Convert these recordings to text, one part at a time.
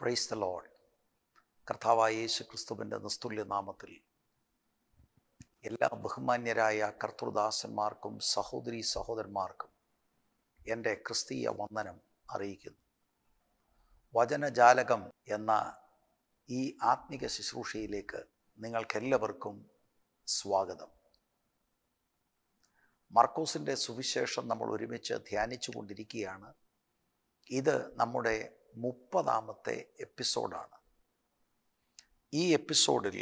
praise the load കർത്താവായ യേശു ക്രിസ്തുവിൻ്റെ നാമത്തിൽ എല്ലാ ബഹുമാന്യരായ കർത്തൃദാസന്മാർക്കും സഹോദരി സഹോദരന്മാർക്കും എൻ്റെ ക്രിസ്തീയ വന്ദനം അറിയിക്കുന്നു വചനജാലകം എന്ന ഈ ആത്മിക ശുശ്രൂഷയിലേക്ക് നിങ്ങൾക്കെല്ലാവർക്കും സ്വാഗതം മർക്കോസിൻ്റെ സുവിശേഷം നമ്മൾ ഒരുമിച്ച് ധ്യാനിച്ചു കൊണ്ടിരിക്കുകയാണ് ഇത് നമ്മുടെ മുപ്പതാമത്തെ എപ്പിസോഡാണ് ഈ എപ്പിസോഡിൽ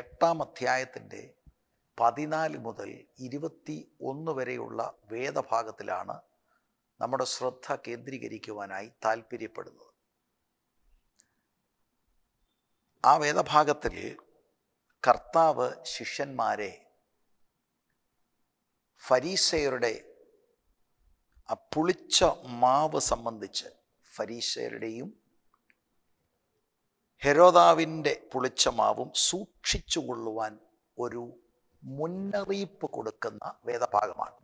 എട്ടാം അധ്യായത്തിൻ്റെ പതിനാല് മുതൽ ഇരുപത്തി ഒന്ന് വരെയുള്ള വേദഭാഗത്തിലാണ് നമ്മുടെ ശ്രദ്ധ കേന്ദ്രീകരിക്കുവാനായി താല്പര്യപ്പെടുന്നത് ആ വേദഭാഗത്തിൽ കർത്താവ് ശിഷ്യന്മാരെ ഫരീസയരുടെ ആ പുളിച്ച മാവ് സംബന്ധിച്ച് ഫരീശരുടെയും ഹെരോദാവിൻ്റെ പുളിച്ചമാവും സൂക്ഷിച്ചുകൊള്ളുവാൻ ഒരു മുന്നറിയിപ്പ് കൊടുക്കുന്ന വേദഭാഗമാണ്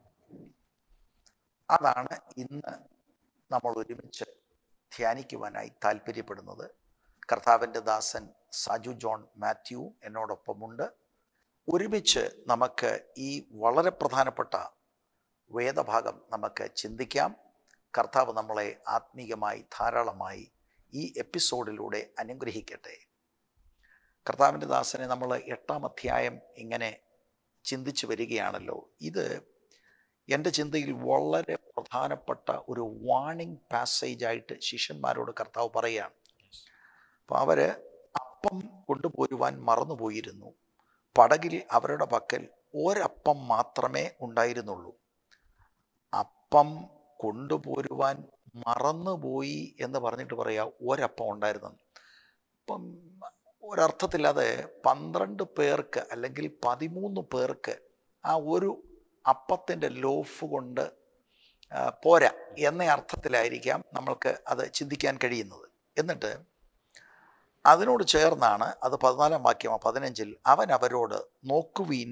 അതാണ് ഇന്ന് നമ്മൾ ഒരുമിച്ച് ധ്യാനിക്കുവാനായി താല്പര്യപ്പെടുന്നത് കർത്താവിൻ്റെ ദാസൻ സാജു ജോൺ മാത്യു എന്നോടൊപ്പമുണ്ട് ഒരുമിച്ച് നമുക്ക് ഈ വളരെ പ്രധാനപ്പെട്ട വേദഭാഗം നമുക്ക് ചിന്തിക്കാം കർത്താവ് നമ്മളെ ആത്മീയമായി ധാരാളമായി ഈ എപ്പിസോഡിലൂടെ അനുഗ്രഹിക്കട്ടെ കർത്താവിൻ്റെ ദാസനെ നമ്മൾ എട്ടാം അധ്യായം ഇങ്ങനെ ചിന്തിച്ചു വരികയാണല്ലോ ഇത് എൻ്റെ ചിന്തയിൽ വളരെ പ്രധാനപ്പെട്ട ഒരു വാണിംഗ് പാസേജ് ആയിട്ട് ശിഷ്യന്മാരോട് കർത്താവ് പറയുകയാണ് അപ്പോൾ അവർ അപ്പം കൊണ്ടുപോരുവാൻ മറന്നുപോയിരുന്നു പടകിൽ അവരുടെ പക്കൽ ഒരപ്പം മാത്രമേ ഉണ്ടായിരുന്നുള്ളൂ അപ്പം കൊണ്ടുപോരുവാൻ മറന്നുപോയി എന്ന് പറഞ്ഞിട്ട് പറയാ ഒരപ്പം ഉണ്ടായിരുന്നു ഇപ്പം ഒരർത്ഥത്തില്ലാതെ പന്ത്രണ്ട് പേർക്ക് അല്ലെങ്കിൽ പതിമൂന്ന് പേർക്ക് ആ ഒരു അപ്പത്തിൻ്റെ ലോഫ് കൊണ്ട് പോരാ എന്ന അർത്ഥത്തിലായിരിക്കാം നമ്മൾക്ക് അത് ചിന്തിക്കാൻ കഴിയുന്നത് എന്നിട്ട് അതിനോട് ചേർന്നാണ് അത് പതിനാലാം വാക്യം പതിനഞ്ചിൽ അവൻ അവരോട് നോക്കുവീൻ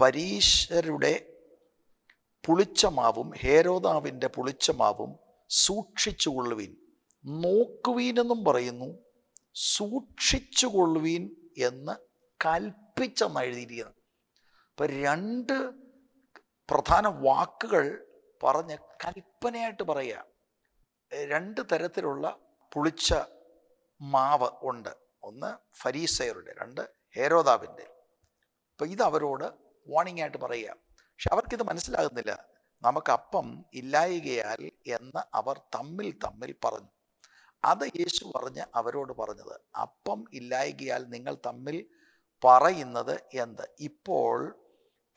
പരീശരുടെ പുളിച്ച മാവും ഹേരോദാവിൻ്റെ പുളിച്ച മാവും സൂക്ഷിച്ചുകൊള്ളുവീൻ നോക്കുവീൻ എന്നും പറയുന്നു സൂക്ഷിച്ചുകൊള്ളുവീൻ എന്ന് കൽപ്പിച്ചെന്ന് എഴുതിയിരിക്കുന്നത് അപ്പം രണ്ട് പ്രധാന വാക്കുകൾ പറഞ്ഞ് കൽപ്പനയായിട്ട് പറയുക രണ്ട് തരത്തിലുള്ള പുളിച്ച മാവ് ഉണ്ട് ഒന്ന് ഫരീസയറുടെ രണ്ട് ഹേരോദാവിൻ്റെ അപ്പം ഇത് അവരോട് വാണിംഗ് ആയിട്ട് പറയുക പക്ഷെ അവർക്കിത് മനസ്സിലാകുന്നില്ല നമുക്കപ്പം ഇല്ലായികയാൽ എന്ന് അവർ തമ്മിൽ തമ്മിൽ പറഞ്ഞു അത് യേശു പറഞ്ഞ് അവരോട് പറഞ്ഞത് അപ്പം ഇല്ലായികയാൽ നിങ്ങൾ തമ്മിൽ പറയുന്നത് എന്ത് ഇപ്പോൾ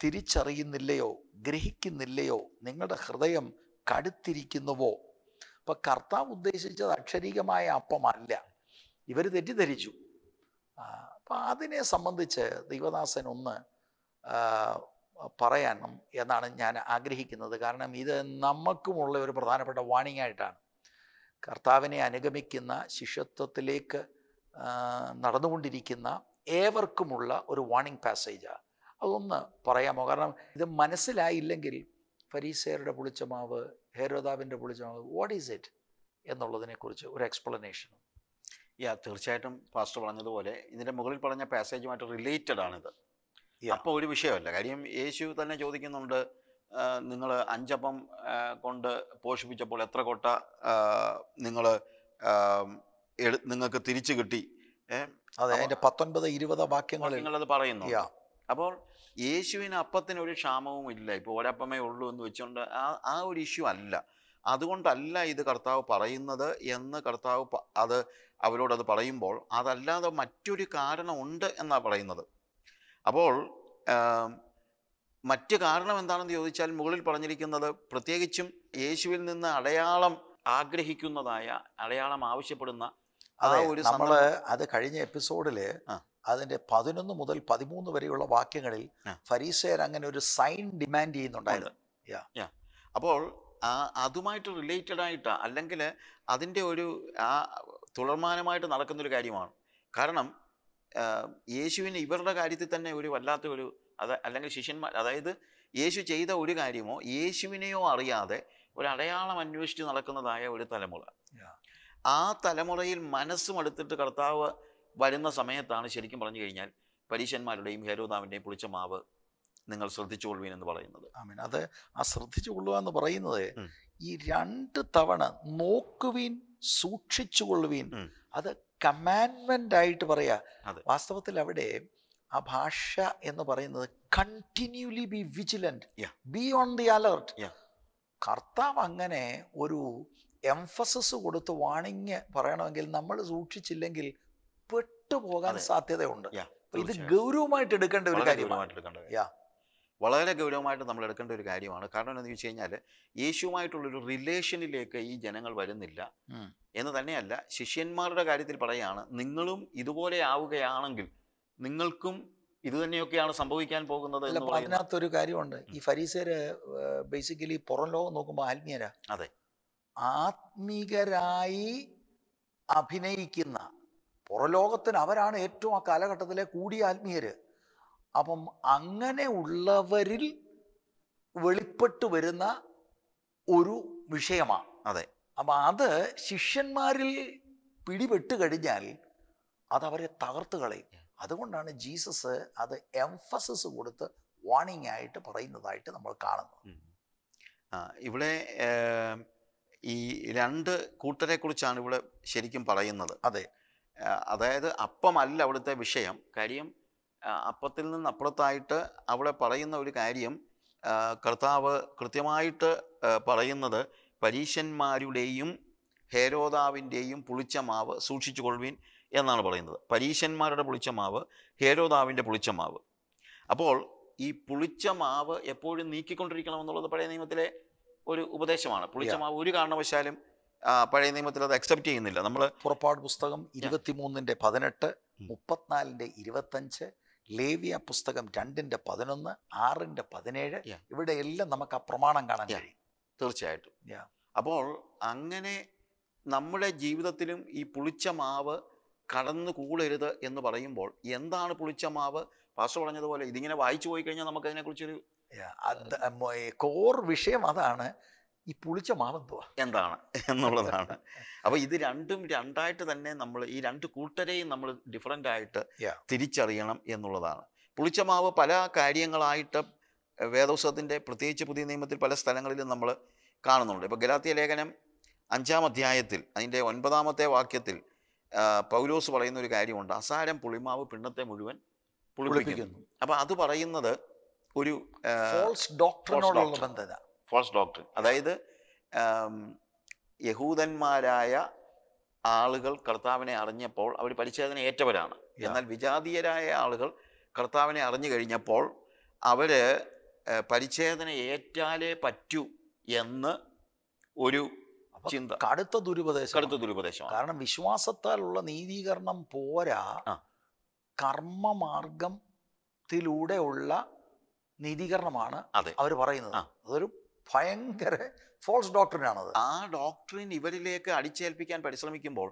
തിരിച്ചറിയുന്നില്ലയോ ഗ്രഹിക്കുന്നില്ലയോ നിങ്ങളുടെ ഹൃദയം കടുത്തിരിക്കുന്നുവോ ഇപ്പം കർത്താവ് ഉദ്ദേശിച്ചത് അക്ഷരീകമായ അപ്പമല്ല ഇവർ തെറ്റിദ്ധരിച്ചു അപ്പം അതിനെ സംബന്ധിച്ച് ദൈവദാസൻ ഒന്ന് പറയണം എന്നാണ് ഞാൻ ആഗ്രഹിക്കുന്നത് കാരണം ഇത് നമുക്കുമുള്ള ഒരു പ്രധാനപ്പെട്ട വാണിംഗ് ആയിട്ടാണ് കർത്താവിനെ അനുഗമിക്കുന്ന ശിഷ്യത്വത്തിലേക്ക് നടന്നുകൊണ്ടിരിക്കുന്ന ഏവർക്കുമുള്ള ഒരു വാണിംഗ് പാസേജാണ് അതൊന്ന് പറയാമോ കാരണം ഇത് മനസ്സിലായില്ലെങ്കിൽ ഫരീസേറുടെ പുളിച്ചമാവ് പുളിച്ച പുളിച്ചമാവ് വാട്ട് ഈസ് ഇറ്റ് എന്നുള്ളതിനെക്കുറിച്ച് ഒരു എക്സ്പ്ലനേഷനും യാ തീർച്ചയായിട്ടും പാസ്റ്റർ പറഞ്ഞതുപോലെ ഇതിൻ്റെ മുകളിൽ പറഞ്ഞ പാസേജുമായിട്ട് റിലേറ്റഡ് ആണിത് അപ്പൊ ഒരു വിഷയമല്ല കാര്യം യേശു തന്നെ ചോദിക്കുന്നുണ്ട് നിങ്ങൾ അഞ്ചപ്പം കൊണ്ട് പോഷിപ്പിച്ചപ്പോൾ എത്ര കൊട്ട നിങ്ങൾ നിങ്ങൾക്ക് തിരിച്ചു കിട്ടി അതെ പത്തൊൻപത് ഇരുപത് വാക്യങ്ങൾ നിങ്ങളത് പറയുന്നു അപ്പോൾ യേശുവിന് അപ്പത്തിന് ഒരു ക്ഷാമവും ഇല്ല ഇപ്പോൾ ഒരപ്പമേ ഉള്ളൂ എന്ന് വെച്ചുകൊണ്ട് ആ ആ ഒരു ഇഷ്യൂ അല്ല അതുകൊണ്ടല്ല ഇത് കർത്താവ് പറയുന്നത് എന്ന് കർത്താവ് അത് അവരോടത് പറയുമ്പോൾ അതല്ലാതെ മറ്റൊരു കാരണമുണ്ട് എന്നാണ് പറയുന്നത് അപ്പോൾ മറ്റ് കാരണം എന്താണെന്ന് ചോദിച്ചാൽ മുകളിൽ പറഞ്ഞിരിക്കുന്നത് പ്രത്യേകിച്ചും യേശുവിൽ നിന്ന് അടയാളം ആഗ്രഹിക്കുന്നതായ അടയാളം ആവശ്യപ്പെടുന്ന ആ ഒരു നമ്മൾ അത് കഴിഞ്ഞ എപ്പിസോഡില് അതിന്റെ പതിനൊന്ന് മുതൽ പതിമൂന്ന് വരെയുള്ള വാക്യങ്ങളിൽ ഫരീസയർ അങ്ങനെ ഒരു സൈൻ ഡിമാൻഡ് ചെയ്യുന്നുണ്ടായിരുന്നു അപ്പോൾ അതുമായിട്ട് റിലേറ്റഡ് ആയിട്ട് അല്ലെങ്കിൽ അതിൻ്റെ ഒരു ആ തുടർമാനമായിട്ട് നടക്കുന്നൊരു കാര്യമാണ് കാരണം യേശുവിന് ഇവരുടെ കാര്യത്തിൽ തന്നെ ഒരു വല്ലാത്ത ഒരു അത് അല്ലെങ്കിൽ ശിഷ്യന്മാർ അതായത് യേശു ചെയ്ത ഒരു കാര്യമോ യേശുവിനെയോ അറിയാതെ ഒരു അടയാളം അന്വേഷിച്ച് നടക്കുന്നതായ ഒരു തലമുറ ആ തലമുറയിൽ മനസ്സും മടുത്തിട്ട് കർത്താവ് വരുന്ന സമയത്താണ് ശരിക്കും പറഞ്ഞു കഴിഞ്ഞാൽ പരീശന്മാരുടെയും ഹേരോദാവിൻ്റെയും പുളിച്ച മാവ് നിങ്ങൾ ശ്രദ്ധിച്ചുകൊള്ളുവീൻ എന്ന് പറയുന്നത് അത് ആ ശ്രദ്ധിച്ചുകൊള്ളുക എന്ന് പറയുന്നത് ഈ രണ്ട് തവണ നോക്കുവീൻ സൂക്ഷിച്ചുകൊള്ളുവീൻ അത് കമാൻമെന്റ് ആയിട്ട് പറയാ വാസ്തവത്തിൽ അവിടെ ആ ഭാഷ എന്ന് പറയുന്നത് continually be vigilant be on the alert കർത്താവ് അങ്ങനെ ഒരു എംഫസിസ് കൊടുത്ത് വാണിങ് പറയണമെങ്കിൽ നമ്മൾ സൂക്ഷിച്ചില്ലെങ്കിൽ പെട്ടുപോകാൻ സാധ്യതയുണ്ട് ഇത് ഗൗരവമായിട്ട് എടുക്കേണ്ട ഒരു കാര്യമാണ് വളരെ ഗൗരവമായിട്ട് നമ്മൾ എടുക്കേണ്ട ഒരു കാര്യമാണ് കാരണം എന്താണെന്ന് വെച്ച് കഴിഞ്ഞാൽ യേശുവുമായിട്ടുള്ളൊരു റിലേഷനിലേക്ക് ഈ ജനങ്ങൾ വരുന്നില്ല എന്ന് തന്നെയല്ല ശിഷ്യന്മാരുടെ കാര്യത്തിൽ പറയുകയാണ് നിങ്ങളും ഇതുപോലെ ആവുകയാണെങ്കിൽ നിങ്ങൾക്കും ഇത് തന്നെയൊക്കെയാണ് സംഭവിക്കാൻ പോകുന്നത് അതിനകത്തൊരു കാര്യമുണ്ട് ഈ ഫരീസര് ബേസിക്കലി പുറം ലോകം നോക്കുമ്പോൾ ആത്മീയരാ അതെ ആത്മീകരായി അഭിനയിക്കുന്ന പുറലോകത്തിന് അവരാണ് ഏറ്റവും ആ കാലഘട്ടത്തിലെ കൂടിയ ആത്മീയര് അപ്പം അങ്ങനെ ഉള്ളവരിൽ വെളിപ്പെട്ടു വരുന്ന ഒരു വിഷയമാണ് അതെ അപ്പം അത് ശിഷ്യന്മാരിൽ പിടിപെട്ട് കഴിഞ്ഞാൽ അതവരെ തകർത്ത് കളയും അതുകൊണ്ടാണ് ജീസസ് അത് എംഫസിസ് കൊടുത്ത് വാണിംഗ് ആയിട്ട് പറയുന്നതായിട്ട് നമ്മൾ കാണുന്നത് ഇവിടെ ഈ രണ്ട് കൂട്ടരെ കുറിച്ചാണ് ഇവിടെ ശരിക്കും പറയുന്നത് അതെ അതായത് അപ്പമല്ല അവിടുത്തെ വിഷയം കാര്യം അപ്പത്തിൽ നിന്ന് അപ്പുറത്തായിട്ട് അവിടെ പറയുന്ന ഒരു കാര്യം കർത്താവ് കൃത്യമായിട്ട് പറയുന്നത് പരീശന്മാരുടെയും ഹേരോദാവിൻ്റെയും മാവ് സൂക്ഷിച്ചു കൊള്ളുവിൻ എന്നാണ് പറയുന്നത് പരീശന്മാരുടെ പുളിച്ച പുളിച്ചമാവ് ഹേരോദാവിൻ്റെ മാവ് അപ്പോൾ ഈ പുളിച്ച മാവ് എപ്പോഴും എന്നുള്ളത് പഴയ നിയമത്തിലെ ഒരു ഉപദേശമാണ് പുളിച്ച മാവ് ഒരു കാരണവശാലും പഴയ നിയമത്തിൽ അത് അക്സെപ്റ്റ് ചെയ്യുന്നില്ല നമ്മൾ പുറപ്പാട് പുസ്തകം മൂന്നിൻ്റെ പതിനെട്ട് മുപ്പത്തിനാലിൻ്റെ ഇരുപത്തഞ്ച് ലേവിയ പുസ്തകം രണ്ടിന്റെ പതിനൊന്ന് ആറിന്റെ പതിനേഴ് ഇവിടെ എല്ലാം നമുക്ക് ആ പ്രമാണം കാണാൻ കഴിയും തീർച്ചയായിട്ടും അപ്പോൾ അങ്ങനെ നമ്മുടെ ജീവിതത്തിലും ഈ പുളിച്ച മാവ് കടന്നു കൂടരുത് എന്ന് പറയുമ്പോൾ എന്താണ് പുളിച്ച മാവ് പാസ് പറഞ്ഞതുപോലെ ഇതിങ്ങനെ വായിച്ചു പോയി കഴിഞ്ഞാൽ നമുക്ക് അതിനെക്കുറിച്ചൊരു കോർ വിഷയം അതാണ് ഈ പുളിച്ച മാമെന്തുവാ എന്താണ് എന്നുള്ളതാണ് അപ്പോൾ ഇത് രണ്ടും രണ്ടായിട്ട് തന്നെ നമ്മൾ ഈ രണ്ട് കൂട്ടരെയും നമ്മൾ ഡിഫറൻ്റ് ആയിട്ട് തിരിച്ചറിയണം എന്നുള്ളതാണ് പുളിച്ച മാവ് പല കാര്യങ്ങളായിട്ട് വേദോത്സവത്തിൻ്റെ പ്രത്യേകിച്ച് പുതിയ നിയമത്തിൽ പല സ്ഥലങ്ങളിലും നമ്മൾ കാണുന്നുണ്ട് ഇപ്പോൾ ഗലാത്തിയ ലേഖനം അഞ്ചാം അധ്യായത്തിൽ അതിൻ്റെ ഒൻപതാമത്തെ വാക്യത്തിൽ പൗലോസ് പറയുന്ന ഒരു കാര്യമുണ്ട് അസാരം പുളിമാവ് പിണ്ണത്തെ മുഴുവൻ പുളിപ്പിക്കുന്നു അപ്പോൾ അത് പറയുന്നത് ഒരു ഡോക്ടറിനോടുള്ള ബന്ധത ഫോൾസ് ഡോക്ടർ അതായത് യഹൂദന്മാരായ ആളുകൾ കർത്താവിനെ അറിഞ്ഞപ്പോൾ അവർ പരിച്ഛേദന ഏറ്റവരാണ് എന്നാൽ വിജാതീയരായ ആളുകൾ കർത്താവിനെ അറിഞ്ഞു കഴിഞ്ഞപ്പോൾ അവർ പരിച്ഛേദന ഏറ്റാലേ പറ്റൂ എന്ന് ഒരു ചിന്ത കടുത്ത ദുരുപദേശം കടുത്ത ദുരുപദേശം കാരണം വിശ്വാസത്താലുള്ള നീതീകരണം പോരാ കർമ്മമാർഗത്തിലൂടെയുള്ള നീതീകരണമാണ് അവർ പറയുന്നത് അതൊരു ഭയങ്കര ഫോൾസ് ഡോക്ടറിനാണത് ആ ഡോക്ടറിൻ ഇവരിലേക്ക് അടിച്ചേൽപ്പിക്കാൻ പരിശ്രമിക്കുമ്പോൾ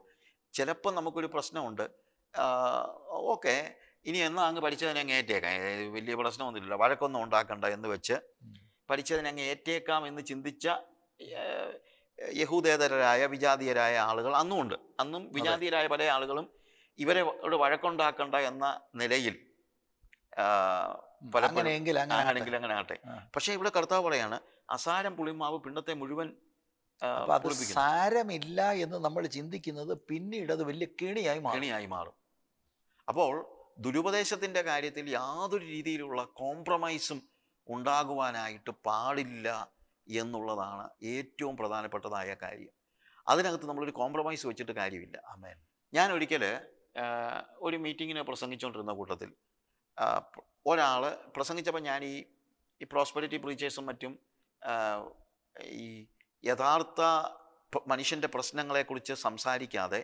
ചിലപ്പോൾ നമുക്കൊരു പ്രശ്നമുണ്ട് ഓക്കെ ഇനി എന്നാ അങ്ങ് പഠിച്ചതിനെ അങ്ങ് ഏറ്റേക്കാം വലിയ പ്രശ്നമൊന്നുമില്ല വഴക്കൊന്നും ഉണ്ടാക്കണ്ട എന്ന് വെച്ച് പഠിച്ചതിനെ അങ്ങ് ഏറ്റേക്കാം എന്ന് ചിന്തിച്ച യഹൂദേതരായ വിജാതീയരായ ആളുകൾ അന്നും ഉണ്ട് അന്നും വിജാതീയരായ പല ആളുകളും ഇവരെ വഴക്കുണ്ടാക്കണ്ട എന്ന നിലയിൽ അങ്ങനെയെങ്കിൽ അങ്ങനെയാണെങ്കിൽ അങ്ങനെ ആകട്ടെ പക്ഷേ ഇവിടെ കർത്താവ് പറയാണ് അസാരം പുളിമാവ് പിണ്ടത്തെ മുഴുവൻ സാരമില്ല എന്ന് നമ്മൾ ചിന്തിക്കുന്നത് പിന്നീട് അത് വലിയ കെണിയായി കെണിയായി മാറും അപ്പോൾ ദുരുപദേശത്തിൻ്റെ കാര്യത്തിൽ യാതൊരു രീതിയിലുള്ള കോംപ്രമൈസും ഉണ്ടാകുവാനായിട്ട് പാടില്ല എന്നുള്ളതാണ് ഏറ്റവും പ്രധാനപ്പെട്ടതായ കാര്യം അതിനകത്ത് നമ്മളൊരു കോംപ്രമൈസ് വെച്ചിട്ട് കാര്യമില്ല അമേൻ ഞാൻ ഒരിക്കൽ ഒരു മീറ്റിങ്ങിനെ പ്രസംഗിച്ചുകൊണ്ടിരുന്ന കൂട്ടത്തിൽ ഒരാൾ പ്രസംഗിച്ചപ്പോൾ ഞാൻ ഈ ഈ പ്രോസ്പെരിറ്റി പ്രീച്ചേഴ്സും മറ്റും ഈ യഥാർത്ഥ മനുഷ്യൻ്റെ പ്രശ്നങ്ങളെക്കുറിച്ച് സംസാരിക്കാതെ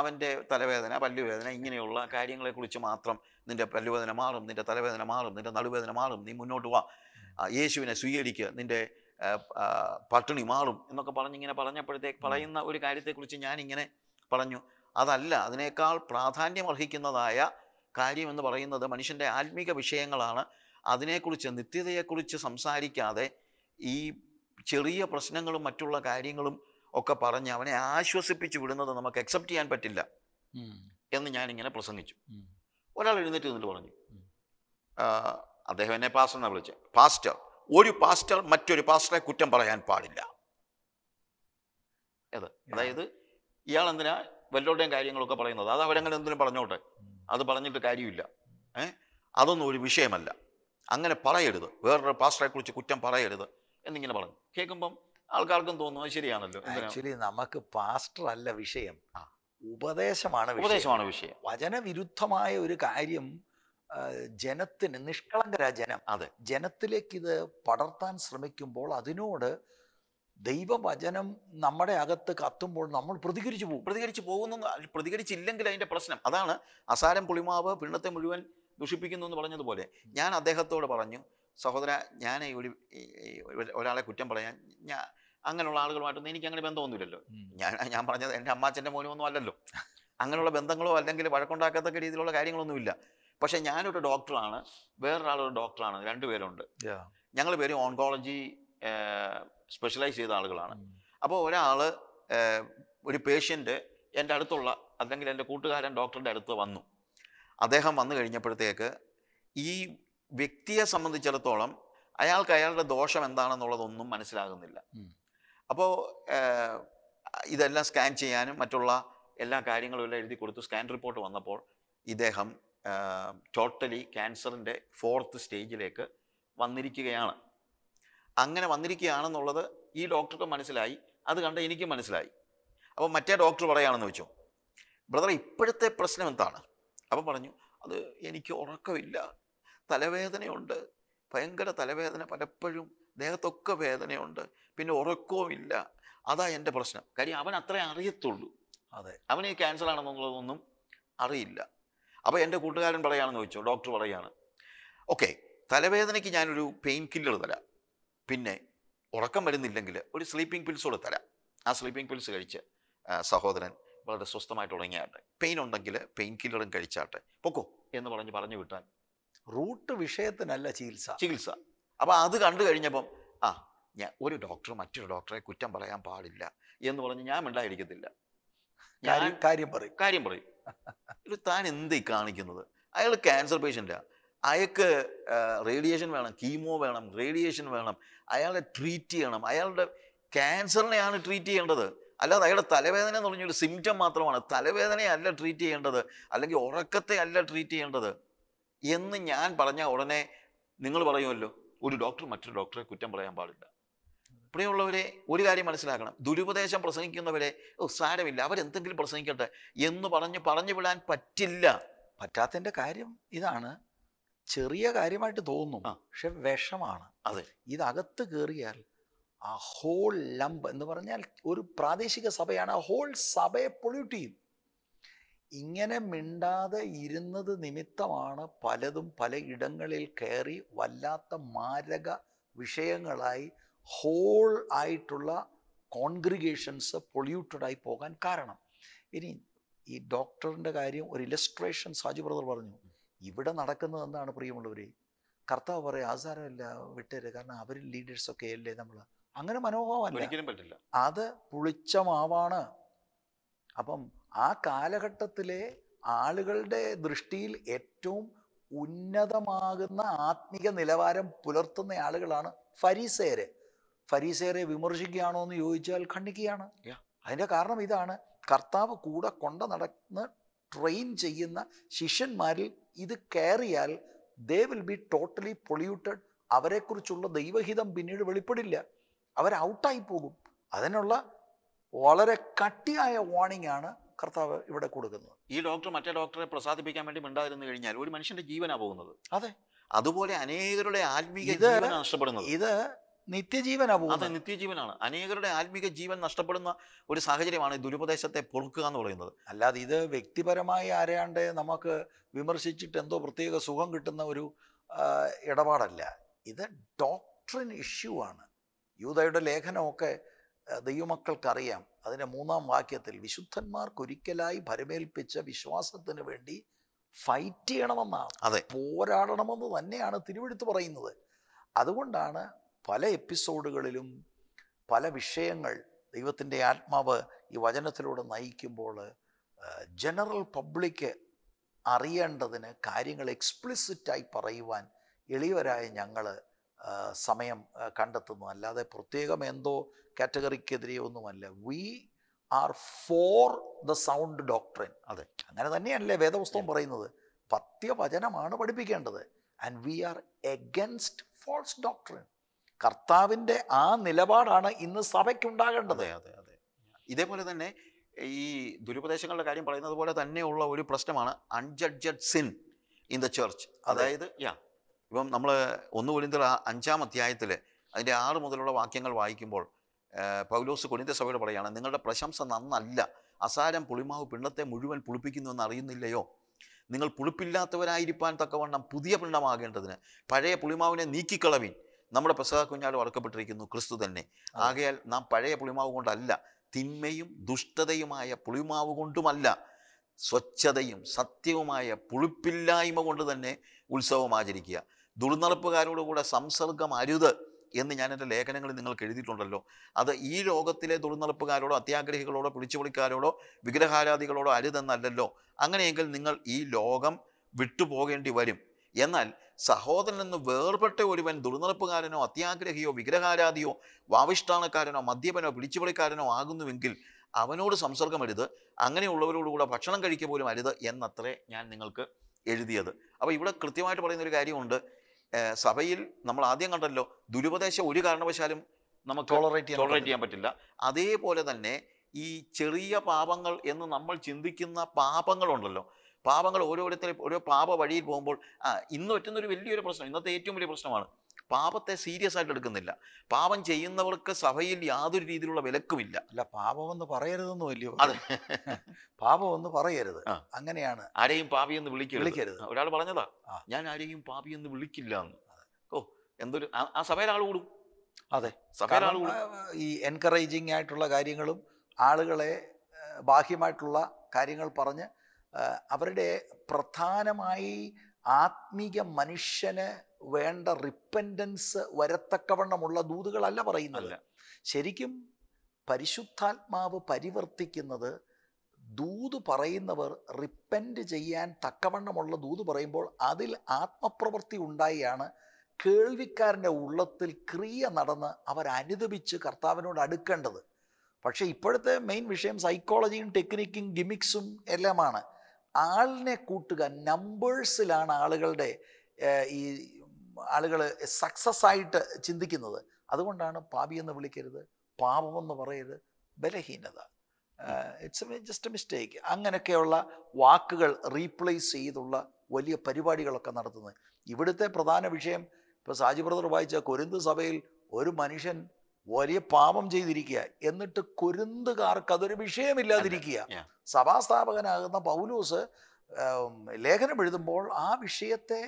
അവൻ്റെ തലവേദന പല്ലുവേദന ഇങ്ങനെയുള്ള കാര്യങ്ങളെക്കുറിച്ച് മാത്രം നിൻ്റെ പല്ലുവേദന മാറും നിൻ്റെ തലവേദന മാറും നിൻ്റെ നടുവേദന മാറും നീ മുന്നോട്ട് വാ യേശുവിനെ സ്വീകരിക്കുക നിൻ്റെ പട്ടിണി മാറും എന്നൊക്കെ പറഞ്ഞിങ്ങനെ പറഞ്ഞപ്പോഴത്തേക്ക് പറയുന്ന ഒരു കാര്യത്തെക്കുറിച്ച് ഞാനിങ്ങനെ പറഞ്ഞു അതല്ല അതിനേക്കാൾ പ്രാധാന്യം അർഹിക്കുന്നതായ കാര്യമെന്ന് പറയുന്നത് മനുഷ്യൻ്റെ ആത്മീക വിഷയങ്ങളാണ് അതിനെക്കുറിച്ച് നിത്യതയെക്കുറിച്ച് സംസാരിക്കാതെ ഈ ചെറിയ പ്രശ്നങ്ങളും മറ്റുള്ള കാര്യങ്ങളും ഒക്കെ പറഞ്ഞ് അവനെ ആശ്വസിപ്പിച്ച് വിടുന്നത് നമുക്ക് അക്സെപ്റ്റ് ചെയ്യാൻ പറ്റില്ല എന്ന് ഞാനിങ്ങനെ പ്രസംഗിച്ചു ഒരാൾ എഴുന്നേറ്റ് നിന്നിട്ട് പറഞ്ഞു അദ്ദേഹം എന്നെ പാസ്റ്റർ എന്നാണ് വിളിച്ചത് പാസ്റ്റർ ഒരു പാസ്റ്റർ മറ്റൊരു പാസ്റ്ററെ കുറ്റം പറയാൻ പാടില്ല അത് അതായത് ഇയാൾ എന്തിനാ വല്ലവരുടെയും കാര്യങ്ങളൊക്കെ പറയുന്നത് അത് അവരങ്ങനെ എന്തിനും പറഞ്ഞോട്ടെ അത് പറഞ്ഞിട്ട് കാര്യമില്ല ഏഹ് അതൊന്നും ഒരു വിഷയമല്ല അങ്ങനെ പറയരുത് വേറൊരു പാസ്റ്ററെക്കുറിച്ച് കുറ്റം പറയരുത് എന്നിങ്ങനെ പറഞ്ഞു കേൾക്കുമ്പം ആൾക്കാർക്കും തോന്നുന്നത് ശരിയാണല്ലോ ആക്ച്വലി നമുക്ക് പാസ്റ്റർ അല്ല വിഷയം ഉപദേശമാണ് ഉപദേശമാണ് വിഷയം വചനവിരുദ്ധമായ ഒരു കാര്യം ജനത്തിന് നിഷ്കളങ്കര ജനം അതെ ജനത്തിലേക്ക് ഇത് പടർത്താൻ ശ്രമിക്കുമ്പോൾ അതിനോട് ദൈവവചനം നമ്മുടെ അകത്ത് കത്തുമ്പോൾ നമ്മൾ പ്രതികരിച്ചു പോകും പ്രതികരിച്ചു പോകുന്നു പ്രതികരിച്ചില്ലെങ്കിൽ അതിൻ്റെ പ്രശ്നം അതാണ് അസാരം പുളിമാവ് പിണ്ണത്തെ മുഴുവൻ ദുഷിപ്പിക്കുന്നു എന്ന് പറഞ്ഞതുപോലെ ഞാൻ അദ്ദേഹത്തോട് പറഞ്ഞു സഹോദര ഞാൻ ഒരു ഒരാളെ കുറ്റം പറയാൻ ഞാൻ അങ്ങനെയുള്ള ആളുകളുമായിട്ടൊന്നും എനിക്ക് അങ്ങനെ ബന്ധമൊന്നുമില്ലല്ലോ ഞാൻ ഞാൻ പറഞ്ഞത് എൻ്റെ അമ്മാച്ചൻ്റെ മോനും അല്ലല്ലോ അങ്ങനെയുള്ള ബന്ധങ്ങളോ അല്ലെങ്കിൽ വഴക്കുണ്ടാക്കത്തക്ക രീതിയിലുള്ള കാര്യങ്ങളൊന്നുമില്ല പക്ഷേ ഞാനൊരു ഡോക്ടറാണ് വേറൊരാളൊരു ഡോക്ടറാണ് രണ്ടുപേരുണ്ട് ഞങ്ങൾ പേര് ഓൺകോളജി സ്പെഷ്യലൈസ് ചെയ്ത ആളുകളാണ് അപ്പോൾ ഒരാൾ ഒരു പേഷ്യൻ്റ് എൻ്റെ അടുത്തുള്ള അല്ലെങ്കിൽ എൻ്റെ കൂട്ടുകാരൻ ഡോക്ടറുടെ അടുത്ത് വന്നു അദ്ദേഹം വന്നു കഴിഞ്ഞപ്പോഴത്തേക്ക് ഈ വ്യക്തിയെ സംബന്ധിച്ചിടത്തോളം അയാൾക്ക് അയാളുടെ ദോഷം എന്താണെന്നുള്ളതൊന്നും മനസ്സിലാകുന്നില്ല അപ്പോൾ ഇതെല്ലാം സ്കാൻ ചെയ്യാനും മറ്റുള്ള എല്ലാ കാര്യങ്ങളും എല്ലാം എഴുതി കൊടുത്തു സ്കാൻ റിപ്പോർട്ട് വന്നപ്പോൾ ഇദ്ദേഹം ടോട്ടലി ക്യാൻസറിൻ്റെ ഫോർത്ത് സ്റ്റേജിലേക്ക് വന്നിരിക്കുകയാണ് അങ്ങനെ വന്നിരിക്കുകയാണെന്നുള്ളത് ഈ ഡോക്ടർക്ക് മനസ്സിലായി അത് കണ്ട് എനിക്കും മനസ്സിലായി അപ്പോൾ മറ്റേ ഡോക്ടർ പറയുകയാണെന്ന് വെച്ചു ബ്രദർ ഇപ്പോഴത്തെ പ്രശ്നം എന്താണ് അപ്പം പറഞ്ഞു അത് എനിക്ക് ഉറക്കമില്ല തലവേദനയുണ്ട് ഭയങ്കര തലവേദന പലപ്പോഴും ദേഹത്തൊക്കെ വേദനയുണ്ട് പിന്നെ ഉറക്കവുമില്ല അതാ എൻ്റെ പ്രശ്നം കാര്യം അവൻ അത്രേ അറിയത്തുള്ളൂ അതെ അവന് ഈ ക്യാൻസർ ആണെന്നുള്ളതൊന്നും അറിയില്ല അപ്പോൾ എൻ്റെ കൂട്ടുകാരൻ പറയുകയാണെന്ന് ചോദിച്ചു ഡോക്ടർ പറയുകയാണ് ഓക്കെ തലവേദനയ്ക്ക് ഞാനൊരു പെയിൻ കില്ലർ തരാം പിന്നെ ഉറക്കം വരുന്നില്ലെങ്കിൽ ഒരു സ്ലീപ്പിംഗ് കൂടെ തരാം ആ സ്ലീപ്പിംഗ് പിൽസ് കഴിച്ച് സഹോദരൻ വളരെ സ്വസ്ഥമായിട്ട് ഉറങ്ങിയാട്ടെ പെയിൻ ഉണ്ടെങ്കിൽ പെയിൻ കില്ലറും കഴിച്ചാട്ടെ പൊക്കോ എന്ന് പറഞ്ഞ് പറഞ്ഞു വിട്ടാൽ റൂട്ട് വിഷയത്തിനല്ല ചികിത്സ ചികിത്സ അപ്പോൾ അത് കണ്ടു കഴിഞ്ഞപ്പം ആ ഞാൻ ഒരു ഡോക്ടർ മറ്റൊരു ഡോക്ടറെ കുറ്റം പറയാൻ പാടില്ല എന്ന് പറഞ്ഞ് ഞാൻ ഉണ്ടായിരിക്കത്തില്ല ഞാൻ കാര്യം പറയും കാര്യം പറയും താൻ എന്തീ കാണിക്കുന്നത് അയാൾ ക്യാൻസർ പേഷ്യൻ്റാണ് അയാൾക്ക് റേഡിയേഷൻ വേണം കീമോ വേണം റേഡിയേഷൻ വേണം അയാളെ ട്രീറ്റ് ചെയ്യണം അയാളുടെ ക്യാൻസറിനെയാണ് ട്രീറ്റ് ചെയ്യേണ്ടത് അല്ലാതെ അയാളുടെ തലവേദന എന്ന് പറഞ്ഞൊരു സിംറ്റം മാത്രമാണ് തലവേദനയല്ല ട്രീറ്റ് ചെയ്യേണ്ടത് അല്ലെങ്കിൽ ഉറക്കത്തെ അല്ല ട്രീറ്റ് ചെയ്യേണ്ടത് എന്ന് ഞാൻ പറഞ്ഞ ഉടനെ നിങ്ങൾ പറയുമല്ലോ ഒരു ഡോക്ടർ മറ്റൊരു ഡോക്ടറെ കുറ്റം പറയാൻ പാടില്ല പ്രിയമുള്ളവരെ ഒരു കാര്യം മനസ്സിലാക്കണം ദുരുപദേശം പ്രസംഗിക്കുന്നവരെ ഓ സാരമില്ല അവരെന്തെങ്കിലും പ്രസംഗിക്കട്ടെ എന്ന് പറഞ്ഞ് പറഞ്ഞു വിടാൻ പറ്റില്ല പറ്റാത്തതിൻ്റെ കാര്യം ഇതാണ് ചെറിയ കാര്യമായിട്ട് തോന്നും പക്ഷെ വിഷമാണ് അതെ ഇതകത്ത് കയറിയാൽ ആ ഹോൾ ലംബ് എന്ന് പറഞ്ഞാൽ ഒരു പ്രാദേശിക സഭയാണ് ആ ഹോൾ സഭയെ പൊള്യൂട്ട് ചെയ്യും ഇങ്ങനെ മിണ്ടാതെ ഇരുന്നത് നിമിത്തമാണ് പലതും പല ഇടങ്ങളിൽ കയറി വല്ലാത്ത മാരക വിഷയങ്ങളായി ഹോൾ ആയിട്ടുള്ള കോൺഗ്രിഗേഷൻസ് പൊള്യൂട്ടഡായി പോകാൻ കാരണം ഇനി ഈ ഡോക്ടറിൻ്റെ കാര്യം ഒരു ഇലസ്ട്രേഷൻ സാജു ബ്രദർ പറഞ്ഞു ഇവിടെ നടക്കുന്നത് എന്താണ് പ്രിയമുള്ളവരെ കർത്താവ് പറയും അത് വിട്ടരുത് കാരണം അവർ ലീഡേഴ്സൊക്കെ അല്ലേ നമ്മൾ അങ്ങനെ മനോഭാവം പറ്റില്ല അത് പുളിച്ച മാവാണ് അപ്പം ആ കാലഘട്ടത്തിലെ ആളുകളുടെ ദൃഷ്ടിയിൽ ഏറ്റവും ഉന്നതമാകുന്ന ആത്മീക നിലവാരം പുലർത്തുന്ന ആളുകളാണ് ഫരീസേരെ ഫരീസേരെ വിമർശിക്കുകയാണോ എന്ന് ചോദിച്ചാൽ ഖണ്ഡിക്കുകയാണ് അതിൻ്റെ കാരണം ഇതാണ് കർത്താവ് കൂടെ കൊണ്ട നടന്ന് ട്രെയിൻ ചെയ്യുന്ന ശിഷ്യന്മാരിൽ ഇത് കയറിയാൽ they will be totally polluted അവരെക്കുറിച്ചുള്ള ദൈവഹിതം പിന്നീട് വെളിപ്പെടില്ല അവർ ഔട്ടായി പോകും അതിനുള്ള വളരെ കട്ടിയായ വാണിംഗ് ആണ് കർത്താവ് ഇവിടെ കൊടുക്കുന്നത് ഈ ഡോക്ടർ മറ്റേ ഡോക്ടറെ പ്രസാദിപ്പിക്കാൻ വേണ്ടി മിണ്ടാതിരുന്നു കഴിഞ്ഞാൽ ഒരു മനുഷ്യന്റെ ജീവനാണ് പോകുന്നത് അതെ അതുപോലെ അനേകരുടെ ആത്മീയ ഇത് നഷ്ടപ്പെടുന്നത് ഇത് നിത്യജീവനാണ് അത് നിത്യജീവനാണ് അനേകരുടെ ആത്മീക ജീവൻ നഷ്ടപ്പെടുന്ന ഒരു സാഹചര്യമാണ് ദുരുപദേശത്തെ പൊറുക്കുക എന്ന് പറയുന്നത് അല്ലാതെ ഇത് വ്യക്തിപരമായി ആരാണ്ട് നമുക്ക് വിമർശിച്ചിട്ട് എന്തോ പ്രത്യേക സുഖം കിട്ടുന്ന ഒരു ഇടപാടല്ല ഇത് ഡോക്ട്രിൻ ഇഷ്യൂ ആണ് യൂതയുടെ ലേഖനമൊക്കെ ദൈവമക്കൾക്കറിയാം അതിൻ്റെ മൂന്നാം വാക്യത്തിൽ വിശുദ്ധന്മാർക്കൊരിക്കലായി ഭരമേൽപ്പിച്ച വിശ്വാസത്തിന് വേണ്ടി ഫൈറ്റ് ചെയ്യണമെന്നാണ് അതെ പോരാടണമെന്ന് തന്നെയാണ് തിരുവെടുത്ത് പറയുന്നത് അതുകൊണ്ടാണ് പല എപ്പിസോഡുകളിലും പല വിഷയങ്ങൾ ദൈവത്തിൻ്റെ ആത്മാവ് ഈ വചനത്തിലൂടെ നയിക്കുമ്പോൾ ജനറൽ പബ്ലിക്ക് അറിയേണ്ടതിന് കാര്യങ്ങൾ എക്സ്പ്ലിസിറ്റായി പറയുവാൻ എളിയവരായ ഞങ്ങൾ സമയം കണ്ടെത്തുന്നു അല്ലാതെ പ്രത്യേകം എന്തോ കാറ്റഗറിക്കെതിരെ ഒന്നുമല്ല we are for the sound doctrine അതെ അങ്ങനെ തന്നെയല്ലേ വേദപുസ്തകം പറയുന്നത് പത്യവചനമാണ് പഠിപ്പിക്കേണ്ടത് and we are against false doctrine കർത്താവിൻ്റെ ആ നിലപാടാണ് ഇന്ന് സഭയ്ക്കുണ്ടാകേണ്ടത് അതെ അതെ ഇതേപോലെ തന്നെ ഈ ദുരുപദേശങ്ങളുടെ കാര്യം പറയുന്നത് പോലെ തന്നെയുള്ള ഒരു പ്രശ്നമാണ് unjudged sin in the church അതായത് യാ ഇപ്പം നമ്മൾ ഒന്ന് കൊലിന്തർ അഞ്ചാം അധ്യായത്തിൽ അതിൻ്റെ ആറ് മുതലുള്ള വാക്യങ്ങൾ വായിക്കുമ്പോൾ പൗലോസ് കൊലിന്ത സഭയോട് പറയുകയാണ് നിങ്ങളുടെ പ്രശംസ നന്നല്ല അസാരം പുളിമാവ് പിണ്ണത്തെ മുഴുവൻ പുളിപ്പിക്കുന്നുവെന്ന് അറിയുന്നില്ലയോ നിങ്ങൾ പുളിപ്പില്ലാത്തവരായിരിക്കാൻ തക്കവണ്ണം പുതിയ പിണ്ണമാകേണ്ടതിന് പഴയ പുളിമാവിനെ നീക്കിക്കളവിൻ നമ്മുടെ പെസഹ കുഞ്ഞാട് വളക്കപ്പെട്ടിരിക്കുന്നു ക്രിസ്തു തന്നെ ആകയാൽ നാം പഴയ പുളിമാവ് കൊണ്ടല്ല തിന്മയും ദുഷ്ടതയുമായ പുളിമാവ് കൊണ്ടുമല്ല സ്വച്ഛതയും സത്യവുമായ പുളിപ്പില്ലായ്മ കൊണ്ട് തന്നെ ഉത്സവം ആചരിക്കുക ദുർനടപ്പുകാരോടുകൂടെ സംസർഗം അരുത് എന്ന് ഞാൻ എൻ്റെ ലേഖനങ്ങളിൽ നിങ്ങൾക്ക് എഴുതിയിട്ടുണ്ടല്ലോ അത് ഈ ലോകത്തിലെ ദുർനടപ്പുകാരോടോ അത്യാഗ്രഹികളോടോ പിടിച്ചുപൊളിക്കാരോടോ വിഗ്രഹാരാധികളോടോ അരുതെന്നല്ലല്ലോ അങ്ങനെയെങ്കിൽ നിങ്ങൾ ഈ ലോകം വിട്ടുപോകേണ്ടി വരും എന്നാൽ സഹോദരൻ നിന്ന് വേർപെട്ട ഒരുവൻ ദുർനിറപ്പുകാരനോ അത്യാഗ്രഹിയോ വിഗ്രഹാരാധിയോ വാവിഷ്ഠാനക്കാരനോ മദ്യപനോ പിടിച്ചുപൊളിക്കാരനോ ആകുന്നുവെങ്കിൽ അവനോട് സംസർഗമരുത് അങ്ങനെയുള്ളവരോടുകൂടെ ഭക്ഷണം കഴിക്കുക പോലും അരുത് എന്നത്രേ ഞാൻ നിങ്ങൾക്ക് എഴുതിയത് അപ്പോൾ ഇവിടെ കൃത്യമായിട്ട് പറയുന്ന ഒരു കാര്യമുണ്ട് സഭയിൽ നമ്മൾ ആദ്യം കണ്ടല്ലോ ദുരുപദേശം ഒരു കാരണവശാലും നമുക്ക് ടോളറേറ്റ് ടോളറേറ്റ് ചെയ്യാൻ പറ്റില്ല അതേപോലെ തന്നെ ഈ ചെറിയ പാപങ്ങൾ എന്ന് നമ്മൾ ചിന്തിക്കുന്ന പാപങ്ങളുണ്ടല്ലോ പാപങ്ങൾ ഓരോരുത്തരും ഓരോ പാപ വഴിയിൽ പോകുമ്പോൾ ആ ഇന്ന് പറ്റുന്നൊരു വലിയൊരു പ്രശ്നം ഇന്നത്തെ ഏറ്റവും വലിയ പ്രശ്നമാണ് പാപത്തെ സീരിയസ് ആയിട്ട് എടുക്കുന്നില്ല പാപം ചെയ്യുന്നവർക്ക് സഭയിൽ യാതൊരു രീതിയിലുള്ള വിലക്കുമില്ല അല്ല പാപമെന്ന് പറയരുതെന്ന് വലിയ അതെ പാപമെന്ന് പറയരുത് അങ്ങനെയാണ് ആരെയും പാപി എന്ന് വിളിക്കരുത് വിളിക്കരുത് ഒരാൾ പറഞ്ഞതാ ഞാൻ ആരെയും പാപി എന്ന് വിളിക്കില്ല എന്ന് ഓ എന്തൊരു ആ സഭയിൽ ആൾ കൂടും അതെ സഭയിൽ ആൾ കൂടും ഈ എൻകറേജിങ് ആയിട്ടുള്ള കാര്യങ്ങളും ആളുകളെ ബാഹ്യമായിട്ടുള്ള കാര്യങ്ങൾ പറഞ്ഞ് അവരുടെ പ്രധാനമായി ആത്മീക മനുഷ്യന് വേണ്ട റിപ്പൻഡൻസ് വരത്തക്കവണ്ണമുള്ള ദൂതുകളല്ല പറയുന്നത് ശരിക്കും പരിശുദ്ധാത്മാവ് പരിവർത്തിക്കുന്നത് ദൂത് പറയുന്നവർ റിപ്പൻഡ് ചെയ്യാൻ തക്കവണ്ണമുള്ള ദൂത് പറയുമ്പോൾ അതിൽ ആത്മപ്രവൃത്തി ഉണ്ടായാണ് കേൾവിക്കാരൻ്റെ ഉള്ളത്തിൽ ക്രിയ നടന്ന് അവരനുദപിച്ച് കർത്താവിനോട് അടുക്കേണ്ടത് പക്ഷേ ഇപ്പോഴത്തെ മെയിൻ വിഷയം സൈക്കോളജിയും ടെക്നിക്കും ഗിമിക്സും എല്ലാമാണ് ആളിനെ കൂട്ടുക നമ്പേഴ്സിലാണ് ആളുകളുടെ ഈ ആളുകൾ സക്സസ് ആയിട്ട് ചിന്തിക്കുന്നത് അതുകൊണ്ടാണ് പാപി എന്ന് വിളിക്കരുത് പാപമെന്ന് പറയരുത് ബലഹീനത ഇറ്റ്സ് ജസ്റ്റ് മിസ്റ്റേക്ക് അങ്ങനെയൊക്കെയുള്ള വാക്കുകൾ റീപ്ലേസ് ചെയ്തുള്ള വലിയ പരിപാടികളൊക്കെ നടത്തുന്നത് ഇവിടുത്തെ പ്രധാന വിഷയം ഇപ്പോൾ സാജി ബ്രദർ വായിച്ച കൊരിന്ത് സഭയിൽ ഒരു മനുഷ്യൻ വലിയ പാപം ചെയ്തിരിക്കുക എന്നിട്ട് കുരുന്തുകാർക്ക് അതൊരു വിഷയമില്ലാതിരിക്കുക സഭാസ്ഥാപകനാകുന്ന പൗലൂസ് ലേഖനം എഴുതുമ്പോൾ ആ വിഷയത്തെ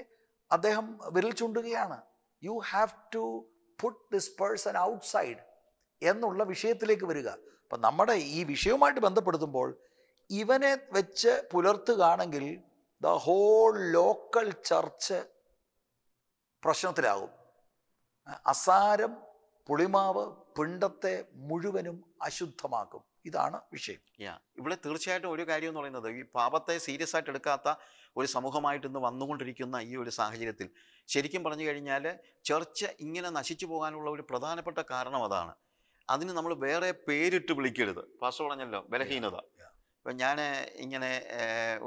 അദ്ദേഹം വിരൽ ചൂണ്ടുകയാണ് you have to put this person outside എന്നുള്ള വിഷയത്തിലേക്ക് വരിക അപ്പം നമ്മുടെ ഈ വിഷയവുമായിട്ട് ബന്ധപ്പെടുത്തുമ്പോൾ ഇവനെ വെച്ച് പുലർത്തുകയാണെങ്കിൽ ദ ഹോൾ ലോക്കൽ ചർച്ച് പ്രശ്നത്തിലാകും അസാരം പുളിമാവ് പിണ്ടത്തെ മുഴുവനും അശുദ്ധമാക്കും ഇതാണ് വിഷയം ഇവിടെ തീർച്ചയായിട്ടും ഒരു കാര്യം എന്ന് പറയുന്നത് ഈ പാപത്തെ സീരിയസ് ആയിട്ട് എടുക്കാത്ത ഒരു സമൂഹമായിട്ട് ഇന്ന് വന്നുകൊണ്ടിരിക്കുന്ന ഈ ഒരു സാഹചര്യത്തിൽ ശരിക്കും പറഞ്ഞു കഴിഞ്ഞാൽ ചർച്ച ഇങ്ങനെ നശിച്ചു പോകാനുള്ള ഒരു പ്രധാനപ്പെട്ട കാരണം അതാണ് അതിന് നമ്മൾ വേറെ പേരിട്ട് വിളിക്കരുത് പാസ്റ്റർ പറഞ്ഞല്ലോ ബലഹീനത ഇപ്പം ഞാൻ ഇങ്ങനെ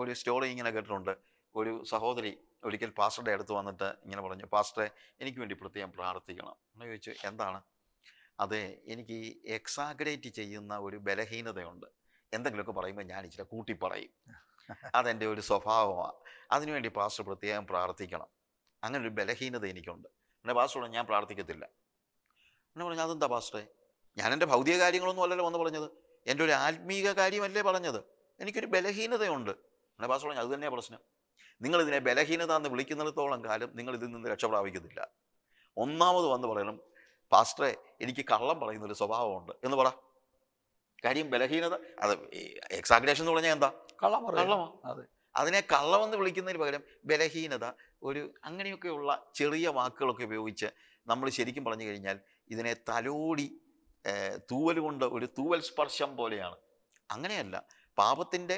ഒരു സ്റ്റോറി ഇങ്ങനെ കേട്ടിട്ടുണ്ട് ഒരു സഹോദരി ഒരിക്കൽ പാസ്റ്ററുടെ അടുത്ത് വന്നിട്ട് ഇങ്ങനെ പറഞ്ഞു പാസ്റ്ററെ എനിക്ക് വേണ്ടി പ്രത്യേകം പ്രാർത്ഥിക്കണം എന്ന് ചോദിച്ചു എന്താണ് അതെ എനിക്ക് എക്സാഗ്രേറ്റ് ചെയ്യുന്ന ഒരു ബലഹീനതയുണ്ട് എന്തെങ്കിലുമൊക്കെ പറയുമ്പോൾ ഞാൻ ഇച്ചിരി കൂട്ടി പറയും അതെൻ്റെ ഒരു സ്വഭാവമാണ് അതിനുവേണ്ടി പാസ്റ്റർ പ്രത്യേകം പ്രാർത്ഥിക്കണം അങ്ങനെ ഒരു ബലഹീനത എനിക്കുണ്ട് എൻ്റെ പാസ്റ്ററോട് ഞാൻ പ്രാർത്ഥിക്കത്തില്ല എന്നെ പറഞ്ഞു അതെന്താ പാസ്റ്ററെ ഞാൻ എൻ്റെ ഭൗതിക കാര്യങ്ങളൊന്നും അല്ലല്ലോ വന്ന് പറഞ്ഞത് എൻ്റെ ഒരു ആത്മീക കാര്യമല്ലേ പറഞ്ഞത് എനിക്കൊരു ബലഹീനതയുണ്ട് എൻ്റെ പാസ്റ്റർ പറഞ്ഞു അത് തന്നെയാണ് പ്രശ്നം നിങ്ങൾ ഇതിനെ ബലഹീനത എന്ന് വിളിക്കുന്നിടത്തോളം കാലം നിങ്ങൾ ഇതിൽ നിന്ന് രക്ഷ ഒന്നാമത് വന്ന് പറയണം പാസ്റ്ററെ എനിക്ക് കള്ളം പറയുന്നൊരു സ്വഭാവമുണ്ട് എന്ന് പറ കാര്യം ബലഹീനത അത് എക്സാഗ്രേഷൻ എന്ന് പറഞ്ഞാൽ എന്താ കള്ളം കള്ളമാ അതെ അതിനെ കള്ളമെന്ന് വിളിക്കുന്നതിന് പകരം ബലഹീനത ഒരു അങ്ങനെയൊക്കെയുള്ള ചെറിയ വാക്കുകളൊക്കെ ഉപയോഗിച്ച് നമ്മൾ ശരിക്കും പറഞ്ഞു കഴിഞ്ഞാൽ ഇതിനെ തലോടി തൂവൽ കൊണ്ട് ഒരു തൂവൽ സ്പർശം പോലെയാണ് അങ്ങനെയല്ല പാപത്തിൻ്റെ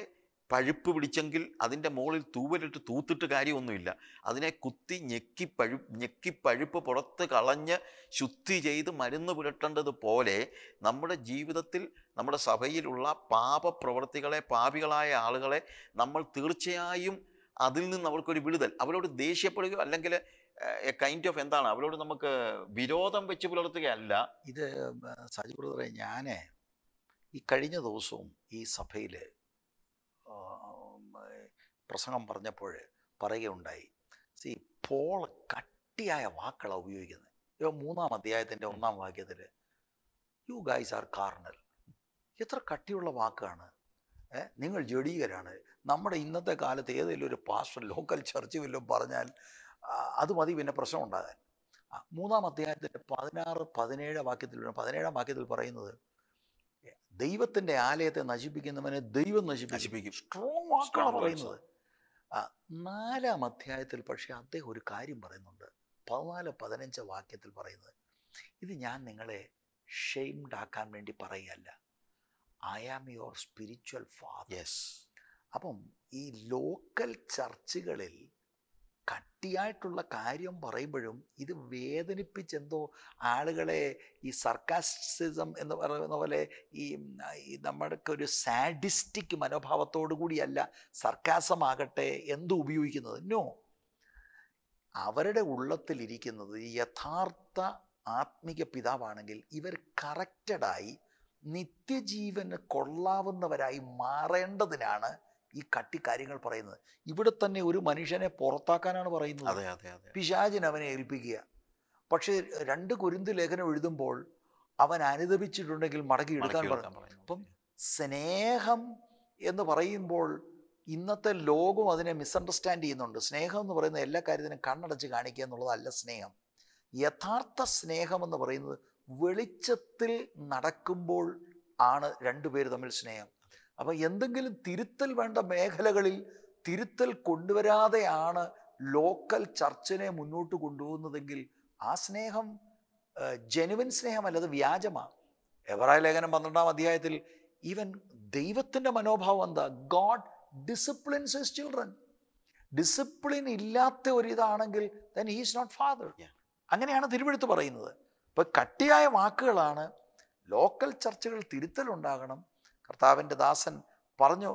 പഴുപ്പ് പിടിച്ചെങ്കിൽ അതിൻ്റെ മുകളിൽ തൂവലിട്ട് തൂത്തിട്ട് കാര്യമൊന്നുമില്ല അതിനെ കുത്തി ഞെക്കി പഴു ഞെക്കി പഴുപ്പ് പുറത്ത് കളഞ്ഞ് ശുദ്ധി ചെയ്ത് മരുന്ന് പുരട്ടേണ്ടത് പോലെ നമ്മുടെ ജീവിതത്തിൽ നമ്മുടെ സഭയിലുള്ള പാപപ്രവർത്തികളെ പാപികളായ ആളുകളെ നമ്മൾ തീർച്ചയായും അതിൽ നിന്ന് അവർക്കൊരു വിടുതൽ അവരോട് ദേഷ്യപ്പെടുകയോ അല്ലെങ്കിൽ കൈൻഡ് ഓഫ് എന്താണ് അവരോട് നമുക്ക് വിരോധം വെച്ച് പുലർത്തുകയല്ല ഇത് സജി ബ്രദറെ ഞാൻ ഈ കഴിഞ്ഞ ദിവസവും ഈ സഭയിൽ പ്രസംഗം പറഞ്ഞപ്പോൾ പറയുകയുണ്ടായി സി പോൾ കട്ടിയായ വാക്കുകളാണ് ഉപയോഗിക്കുന്നത് ഇപ്പോൾ മൂന്നാം അധ്യായത്തിൻ്റെ ഒന്നാം വാക്യത്തിൽ യു ഗൈസ് ആർ കാർണൽ എത്ര കട്ടിയുള്ള വാക്കാണ് നിങ്ങൾ ജഡീകരാണ് നമ്മുടെ ഇന്നത്തെ കാലത്ത് ഏതെങ്കിലും ഒരു പാസ്റ്റർ ലോക്കൽ ചർച്ച് വല്ലതും പറഞ്ഞാൽ അത് മതി പിന്നെ പ്രശ്നം ഉണ്ടാകാൻ മൂന്നാം അധ്യായത്തിൻ്റെ പതിനാറ് പതിനേഴ് വാക്യത്തിൽ പതിനേഴാം വാക്യത്തിൽ പറയുന്നത് ദൈവത്തിന്റെ ആലയത്തെ നശിപ്പിക്കുന്നവനെ ദൈവം നശിപ്പിക്കും സ്ട്രോങ് വാക്കാണ് പറയുന്നത് ആ നാലാം അധ്യായത്തിൽ പക്ഷേ അദ്ദേഹം ഒരു കാര്യം പറയുന്നുണ്ട് പതിനാല് പതിനഞ്ച് വാക്യത്തിൽ പറയുന്നത് ഇത് ഞാൻ നിങ്ങളെ ഷെയിംഡ് ആക്കാൻ വേണ്ടി പറയുകയല്ല I am your spiritual father yes അപ്പം ഈ ലോക്കൽ ചർച്ചുകളിൽ കട്ടിയായിട്ടുള്ള കാര്യം പറയുമ്പോഴും ഇത് വേദനിപ്പിച്ചെന്തോ ആളുകളെ ഈ സർക്കാസിസം എന്ന് പറയുന്ന പോലെ ഈ നമ്മൾക്ക് ഒരു സാഡിസ്റ്റിക് മനോഭാവത്തോടു കൂടിയല്ല സർക്കാസമാകട്ടെ എന്ത് ഉപയോഗിക്കുന്നത് നോ അവരുടെ ഉള്ളത്തിലിരിക്കുന്നത് യഥാർത്ഥ ആത്മീക പിതാവാണെങ്കിൽ ഇവർ കറക്റ്റഡായി നിത്യജീവന് കൊള്ളാവുന്നവരായി മാറേണ്ടതിനാണ് ഈ കട്ടി കാര്യങ്ങൾ പറയുന്നത് ഇവിടെ തന്നെ ഒരു മനുഷ്യനെ പുറത്താക്കാനാണ് പറയുന്നത് അതെ അതെ അതെ പിശാചിന് അവനെ ഏൽപ്പിക്കുക പക്ഷേ രണ്ട് കുരുന്ത് ലേഖനം എഴുതുമ്പോൾ അവൻ അനുദപിച്ചിട്ടുണ്ടെങ്കിൽ മടക്കി എടുക്കാൻ പറഞ്ഞു അപ്പം സ്നേഹം എന്ന് പറയുമ്പോൾ ഇന്നത്തെ ലോകം അതിനെ മിസ്അണ്ടർസ്റ്റാൻഡ് ചെയ്യുന്നുണ്ട് സ്നേഹം എന്ന് പറയുന്ന എല്ലാ കാര്യത്തിനും കണ്ണടച്ച് കാണിക്കുക എന്നുള്ളതല്ല സ്നേഹം യഥാർത്ഥ സ്നേഹം എന്ന് പറയുന്നത് വെളിച്ചത്തിൽ നടക്കുമ്പോൾ ആണ് രണ്ടുപേർ തമ്മിൽ സ്നേഹം അപ്പോൾ എന്തെങ്കിലും തിരുത്തൽ വേണ്ട മേഖലകളിൽ തിരുത്തൽ കൊണ്ടുവരാതെയാണ് ലോക്കൽ ചർച്ചിനെ മുന്നോട്ട് കൊണ്ടുപോകുന്നതെങ്കിൽ ആ സ്നേഹം ജെനുവിൻ സ്നേഹമല്ല അത് വ്യാജമാണ് എവറായ ലേഖനം പന്ത്രണ്ടാം അധ്യായത്തിൽ ഈവൻ ദൈവത്തിന്റെ മനോഭാവം എന്താ God disciplines his children discipline ഇല്ലാത്ത ഒരു ഇതാണെങ്കിൽ ഹീസ് നോട്ട് ഫാദർ അങ്ങനെയാണ് തിരുവെടുത്ത് പറയുന്നത് ഇപ്പൊ കട്ടിയായ വാക്കുകളാണ് ലോക്കൽ ചർച്ചകൾ ഉണ്ടാകണം കർത്താവിൻ്റെ ദാസൻ പറഞ്ഞു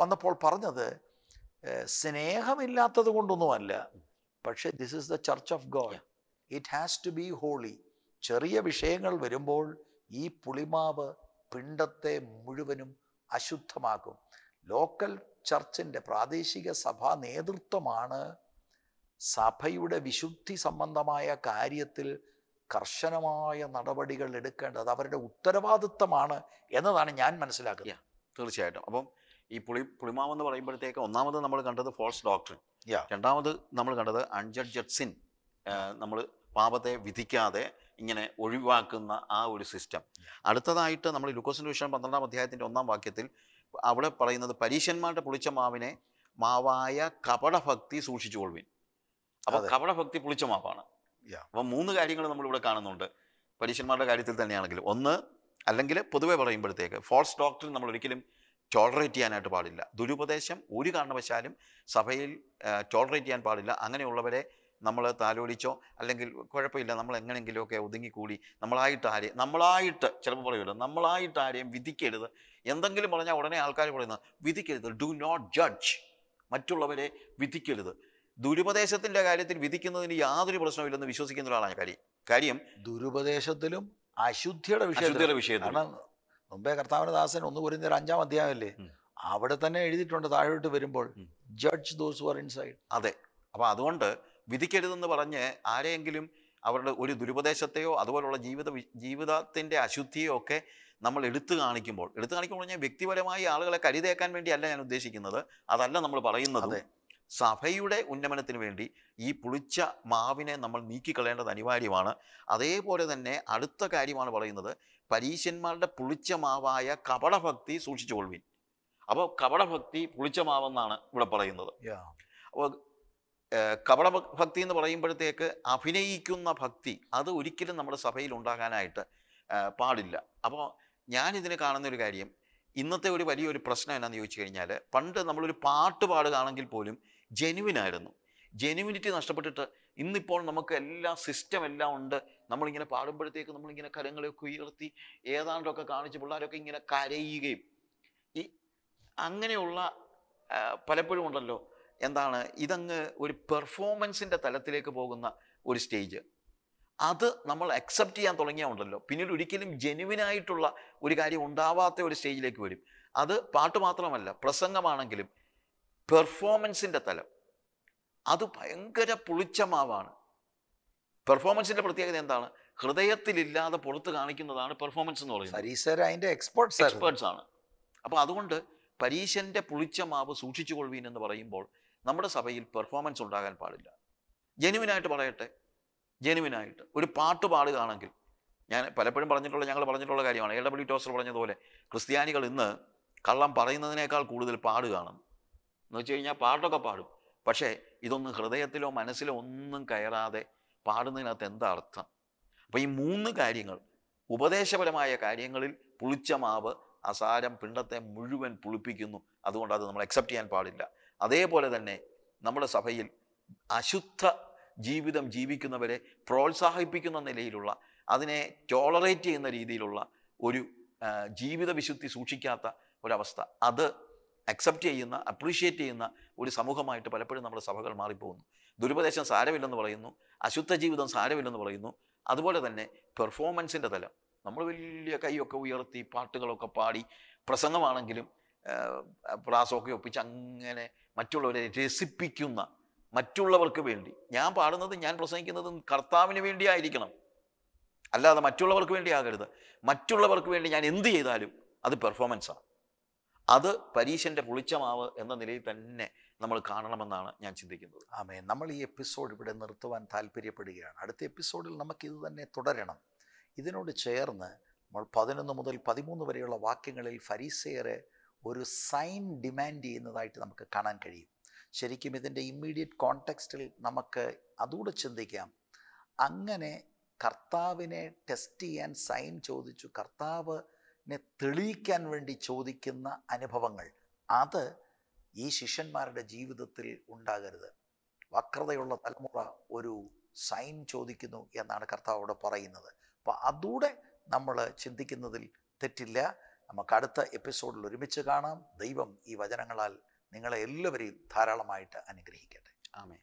വന്നപ്പോൾ പറഞ്ഞത് സ്നേഹമില്ലാത്തത് കൊണ്ടൊന്നുമല്ല പക്ഷേ this is the church of God it has to be holy ചെറിയ വിഷയങ്ങൾ വരുമ്പോൾ ഈ പുളിമാവ് പിണ്ടത്തെ മുഴുവനും അശുദ്ധമാക്കും ലോക്കൽ ചർച്ചിൻ്റെ പ്രാദേശിക സഭാ നേതൃത്വമാണ് സഭയുടെ വിശുദ്ധി സംബന്ധമായ കാര്യത്തിൽ കർശനമായ നടപടികൾ എടുക്കേണ്ടത് അവരുടെ ഉത്തരവാദിത്തമാണ് എന്നതാണ് ഞാൻ മനസ്സിലാക്കുക തീർച്ചയായിട്ടും അപ്പം ഈ പുളി പുളിമാവെന്ന് പറയുമ്പോഴത്തേക്ക് ഒന്നാമത് നമ്മൾ കണ്ടത് ഫോൾസ് ഡോക്ടറിൻ രണ്ടാമത് നമ്മൾ കണ്ടത് അൺജഡ്ജഡ്സിൻ നമ്മൾ പാപത്തെ വിധിക്കാതെ ഇങ്ങനെ ഒഴിവാക്കുന്ന ആ ഒരു സിസ്റ്റം അടുത്തതായിട്ട് നമ്മൾ ലുക്കോസിൻ്റെ വിഷയം പന്ത്രണ്ടാം അധ്യായത്തിൻ്റെ ഒന്നാം വാക്യത്തിൽ അവിടെ പറയുന്നത് പരീശന്മാരുടെ പുളിച്ച മാവിനെ മാവായ കപടഭക്തി സൂക്ഷിച്ചു കൊള്ളുവിൻ അപ്പോൾ കപടഭക്തി പുളിച്ച മാവാണ് അപ്പം മൂന്ന് കാര്യങ്ങൾ നമ്മളിവിടെ കാണുന്നുണ്ട് പരീക്ഷന്മാരുടെ കാര്യത്തിൽ തന്നെയാണെങ്കിലും ഒന്ന് അല്ലെങ്കിൽ പൊതുവെ പറയുമ്പോഴത്തേക്ക് ഫോൾസ് ഡോക്ടർ നമ്മൾ ഒരിക്കലും ടോളറേറ്റ് ചെയ്യാനായിട്ട് പാടില്ല ദുരുപദേശം ഒരു കാരണവശാലും സഭയിൽ ടോളറേറ്റ് ചെയ്യാൻ പാടില്ല അങ്ങനെയുള്ളവരെ നമ്മൾ താലോലിച്ചോ അല്ലെങ്കിൽ കുഴപ്പമില്ല നമ്മൾ എങ്ങനെയെങ്കിലുമൊക്കെ ഒതുങ്ങിക്കൂടി നമ്മളായിട്ട് ആരെയും നമ്മളായിട്ട് ചിലപ്പോൾ പറയുമല്ലോ നമ്മളായിട്ട് ആരെയും വിധിക്കരുത് എന്തെങ്കിലും പറഞ്ഞാൽ ഉടനെ ആൾക്കാർ പറയുന്നത് വിധിക്കരുത് ഡു നോട്ട് ജഡ്ജ് മറ്റുള്ളവരെ വിധിക്കരുത് ദുരുപദേശത്തിന്റെ കാര്യത്തിൽ വിധിക്കുന്നതിന് യാതൊരു പ്രശ്നമില്ലെന്ന് വിശ്വസിക്കുന്ന ഒരാളാണ് കാര്യം കാര്യം ദുരുപദേശത്തിലും അശുദ്ധിയുടെ വിഷയത്തിലെ വിഷയത്തിൽ മുമ്പേ കർത്താവിന് ദാസൻ ഒന്ന് കുരുന്ന അഞ്ചാം അധ്യായമല്ലേ അവിടെ തന്നെ എഴുതിയിട്ടുണ്ട് താഴോട്ട് വരുമ്പോൾ ജഡ്ജ് ദോസ് വർ ഇൻസൈഡ് അതെ അപ്പോൾ അതുകൊണ്ട് വിധിക്കരുതെന്ന് പറഞ്ഞ് ആരെയെങ്കിലും അവരുടെ ഒരു ദുരുപദേശത്തെയോ അതുപോലുള്ള ജീവിത ജീവിതത്തിൻ്റെ അശുദ്ധിയോ ഒക്കെ നമ്മൾ എടുത്തു കാണിക്കുമ്പോൾ എടുത്തു കാണിക്കുമ്പോൾ ഞാൻ വ്യക്തിപരമായി ആളുകളെ കരുതേക്കാൻ വേണ്ടിയല്ല ഞാൻ ഉദ്ദേശിക്കുന്നത് അതല്ല നമ്മൾ പറയുന്നത് സഭയുടെ ഉന്നമനത്തിന് വേണ്ടി ഈ പുളിച്ച മാവിനെ നമ്മൾ നീക്കിക്കളയേണ്ടത് അനിവാര്യമാണ് അതേപോലെ തന്നെ അടുത്ത കാര്യമാണ് പറയുന്നത് പരീശന്മാരുടെ പുളിച്ച മാവായ കപടഭക്തി സൂക്ഷിച്ചുകൊള്ളുവിൻ അപ്പോൾ കപടഭക്തി പുളിച്ച മാവെന്നാണ് ഇവിടെ പറയുന്നത് അപ്പോൾ കപടഭക്തി എന്ന് പറയുമ്പോഴത്തേക്ക് അഭിനയിക്കുന്ന ഭക്തി അത് ഒരിക്കലും നമ്മുടെ സഭയിൽ ഉണ്ടാകാനായിട്ട് പാടില്ല അപ്പോൾ ഞാനിതിന് ഒരു കാര്യം ഇന്നത്തെ ഒരു വലിയൊരു പ്രശ്നം എന്നാന്ന് ചോദിച്ചു കഴിഞ്ഞാൽ പണ്ട് നമ്മളൊരു പാട്ട് പാടുകയാണെങ്കിൽ പോലും ജെനുവിൻ ആയിരുന്നു ജെനുവിനിറ്റി നഷ്ടപ്പെട്ടിട്ട് ഇന്നിപ്പോൾ നമുക്ക് എല്ലാ സിസ്റ്റം എല്ലാം ഉണ്ട് നമ്മളിങ്ങനെ പാടുമ്പോഴത്തേക്ക് നമ്മളിങ്ങനെ കരങ്ങളെയൊക്കെ ഉയർത്തി ഏതാണ്ടൊക്കെ കാണിച്ച് പിള്ളേരൊക്കെ ഇങ്ങനെ കരയുകയും ഈ അങ്ങനെയുള്ള പലപ്പോഴും ഉണ്ടല്ലോ എന്താണ് ഇതങ്ങ് ഒരു പെർഫോമൻസിൻ്റെ തലത്തിലേക്ക് പോകുന്ന ഒരു സ്റ്റേജ് അത് നമ്മൾ അക്സെപ്റ്റ് ചെയ്യാൻ തുടങ്ങിയാൽ ഉണ്ടല്ലോ പിന്നീട് ഒരിക്കലും ജെനുവിനായിട്ടുള്ള ഒരു കാര്യം ഉണ്ടാവാത്ത ഒരു സ്റ്റേജിലേക്ക് വരും അത് പാട്ട് മാത്രമല്ല പ്രസംഗമാണെങ്കിലും പെർഫോമൻസിൻ്റെ തലം അത് ഭയങ്കര പുളിച്ച മാവാണ് പെർഫോമൻസിൻ്റെ പ്രത്യേകത എന്താണ് ഹൃദയത്തിലില്ലാതെ പുറത്ത് കാണിക്കുന്നതാണ് പെർഫോമൻസ് എന്ന് പറയുന്നത് പരീശർ അതിൻ്റെ എക്സ്പേർട്സ് എക്സ്പേർട്സ് ആണ് അപ്പോൾ അതുകൊണ്ട് പരീശൻ്റെ പുളിച്ച മാവ് സൂക്ഷിച്ചു കൊള്ളുവീൻ എന്ന് പറയുമ്പോൾ നമ്മുടെ സഭയിൽ പെർഫോമൻസ് ഉണ്ടാകാൻ പാടില്ല ജെനുവിനായിട്ട് പറയട്ടെ ജെനുവിനായിട്ട് ഒരു പാട്ട് പാടുകയാണെങ്കിൽ ഞാൻ പലപ്പോഴും പറഞ്ഞിട്ടുള്ള ഞങ്ങൾ പറഞ്ഞിട്ടുള്ള കാര്യമാണ് എ ഡബ്ല്യു ടോസർ പറഞ്ഞതുപോലെ ക്രിസ്ത്യാനികൾ ഇന്ന് കള്ളം പറയുന്നതിനേക്കാൾ കൂടുതൽ പാടുകയാണെന്ന് എന്ന് വെച്ച് കഴിഞ്ഞാൽ പാട്ടൊക്കെ പാടും പക്ഷേ ഇതൊന്നും ഹൃദയത്തിലോ മനസ്സിലോ ഒന്നും കയറാതെ പാടുന്നതിനകത്ത് എന്താ അർത്ഥം അപ്പം ഈ മൂന്ന് കാര്യങ്ങൾ ഉപദേശപരമായ കാര്യങ്ങളിൽ പുളിച്ച മാവ് അസാരം പിണ്ടത്തെ മുഴുവൻ പുളിപ്പിക്കുന്നു അതുകൊണ്ട് അത് നമ്മൾ അക്സെപ്റ്റ് ചെയ്യാൻ പാടില്ല അതേപോലെ തന്നെ നമ്മുടെ സഭയിൽ അശുദ്ധ ജീവിതം ജീവിക്കുന്നവരെ പ്രോത്സാഹിപ്പിക്കുന്ന നിലയിലുള്ള അതിനെ ടോളറേറ്റ് ചെയ്യുന്ന രീതിയിലുള്ള ഒരു ജീവിത വിശുദ്ധി സൂക്ഷിക്കാത്ത ഒരവസ്ഥ അത് അക്സെപ്റ്റ് ചെയ്യുന്ന അപ്രീഷിയേറ്റ് ചെയ്യുന്ന ഒരു സമൂഹമായിട്ട് പലപ്പോഴും നമ്മുടെ സഭകൾ മാറിപ്പോകുന്നു ദുരുപദേശം സാരമില്ലെന്ന് പറയുന്നു അശുദ്ധ ജീവിതം സാരമില്ലെന്ന് പറയുന്നു അതുപോലെ തന്നെ പെർഫോമൻസിൻ്റെ തലം നമ്മൾ വലിയ കൈയൊക്കെ ഉയർത്തി പാട്ടുകളൊക്കെ പാടി പ്രസംഗമാണെങ്കിലും പ്രാസമൊക്കെ ഒപ്പിച്ച് അങ്ങനെ മറ്റുള്ളവരെ രസിപ്പിക്കുന്ന മറ്റുള്ളവർക്ക് വേണ്ടി ഞാൻ പാടുന്നതും ഞാൻ പ്രസംഗിക്കുന്നതും കർത്താവിന് വേണ്ടിയായിരിക്കണം അല്ലാതെ മറ്റുള്ളവർക്ക് വേണ്ടി ആകരുത് മറ്റുള്ളവർക്ക് വേണ്ടി ഞാൻ എന്ത് ചെയ്താലും അത് പെർഫോമൻസാണ് അത് പരീശൻ്റെ പുളിച്ചമാവ് എന്ന നിലയിൽ തന്നെ നമ്മൾ കാണണമെന്നാണ് ഞാൻ ചിന്തിക്കുന്നത് ആമേ നമ്മൾ ഈ എപ്പിസോഡ് ഇവിടെ നിർത്തുവാൻ താല്പര്യപ്പെടുകയാണ് അടുത്ത എപ്പിസോഡിൽ നമുക്കിത് തന്നെ തുടരണം ഇതിനോട് ചേർന്ന് നമ്മൾ പതിനൊന്ന് മുതൽ പതിമൂന്ന് വരെയുള്ള വാക്യങ്ങളിൽ ഫരീസയറെ ഒരു സൈൻ ഡിമാൻഡ് ചെയ്യുന്നതായിട്ട് നമുക്ക് കാണാൻ കഴിയും ശരിക്കും ഇതിൻ്റെ ഇമ്മീഡിയറ്റ് കോണ്ടെക്സ്റ്റിൽ നമുക്ക് അതുകൂടെ ചിന്തിക്കാം അങ്ങനെ കർത്താവിനെ ടെസ്റ്റ് ചെയ്യാൻ സൈൻ ചോദിച്ചു കർത്താവ് തെളിയിക്കാൻ വേണ്ടി ചോദിക്കുന്ന അനുഭവങ്ങൾ അത് ഈ ശിഷ്യന്മാരുടെ ജീവിതത്തിൽ ഉണ്ടാകരുത് വക്രതയുള്ള തലമുറ ഒരു സൈൻ ചോദിക്കുന്നു എന്നാണ് കർത്താവ് അവിടെ പറയുന്നത് അപ്പോൾ അതൂടെ നമ്മൾ ചിന്തിക്കുന്നതിൽ തെറ്റില്ല നമുക്ക് അടുത്ത എപ്പിസോഡിൽ ഒരുമിച്ച് കാണാം ദൈവം ഈ വചനങ്ങളാൽ നിങ്ങളെ എല്ലാവരെയും ധാരാളമായിട്ട് അനുഗ്രഹിക്കട്ടെ ആമേ